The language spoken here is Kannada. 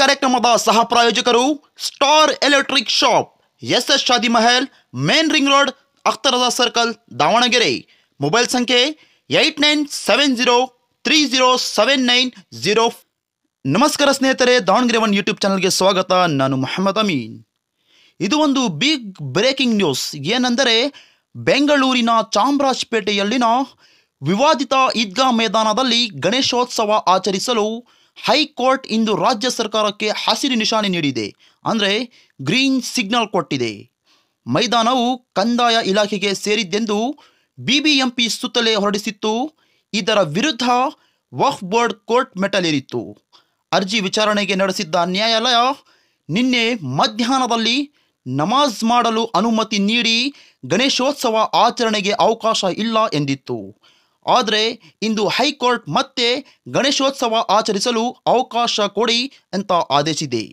ಕಾರ್ಯಕ್ರಮದ ಸಹ ಪ್ರಾಯೋಜಕರು star electric shop S S Shaadi Mahal main ring road ಅಖ್ತರದ ಸರ್ಕಲ್ ದಾವಣಗೆರೆ ಮೊಬೈಲ್ ಸಂಖ್ಯೆ eight nine seven zero three zero seven nine zero ನಮಸ್ಕಾರ ಸ್ನೇಹಿತರೆ ದಾವಣಗೆರೆ ಒನ್ ಯೂಟ್ಯೂಬ್ ಚಾನಲ್ಗೆ ಸ್ವಾಗತ ನಾನು ಮೊಹಮ್ಮದ್ ಅಮೀನ್ ಇದು ಒಂದು ಬಿಗ್ ಬ್ರೇಕಿಂಗ್ ನ್ಯೂಸ್ ಏನೆಂದರೆ ಬೆಂಗಳೂರಿನ ಚಾಮರಾಜಪೇಟೆಯಲ್ಲಿನ ವಿವಾದಿತ ಈದ್ಗಾ ಮೈದಾನದಲ್ಲಿ ಗಣೇಶೋತ್ಸವ ಆಚರಿಸಲು ಹೈಕೋರ್ಟ್ ಇಂದು ರಾಜ್ಯ ಸರ್ಕಾರಕ್ಕೆ ಹಸಿರು ನಿಶಾನೆ ನೀಡಿದೆ ಅಂದರೆ ಗ್ರೀನ್ ಸಿಗ್ನಲ್ ಕೊಟ್ಟಿದೆ ಮೈದಾನವು ಕಂದಾಯ ಇಲಾಖೆಗೆ ಸೇರಿದ್ದೆಂದು ಬಿಬಿಎಂಪಿ ಸುತ್ತಲೇ ಹೊರಡಿಸಿತ್ತು ಇದರ ವಿರುದ್ಧ ವಕ್ ಬೋರ್ಡ್ ಕೋರ್ಟ್ ಮೆಟ್ಟಲೇರಿತ್ತು ಅರ್ಜಿ ವಿಚಾರಣೆಗೆ ನಡೆಸಿದ್ದ ನ್ಯಾಯಾಲಯ ನಿನ್ನೆ ಮಧ್ಯಾಹ್ನದಲ್ಲಿ ನಮಾಜ್ ಮಾಡಲು ಅನುಮತಿ ನೀಡಿ ಗಣೇಶೋತ್ಸವ ಆಚರಣೆಗೆ ಅವಕಾಶ ಇಲ್ಲ ಎಂದಿತ್ತು ಆದರೆ ಇಂದು ಹೈಕೋರ್ಟ್ ಮತ್ತೆ ಗಣೇಶೋತ್ಸವ ಆಚರಿಸಲು ಅವಕಾಶ ಕೊಡಿ ಅಂತ ಆದೇಶಿದೆ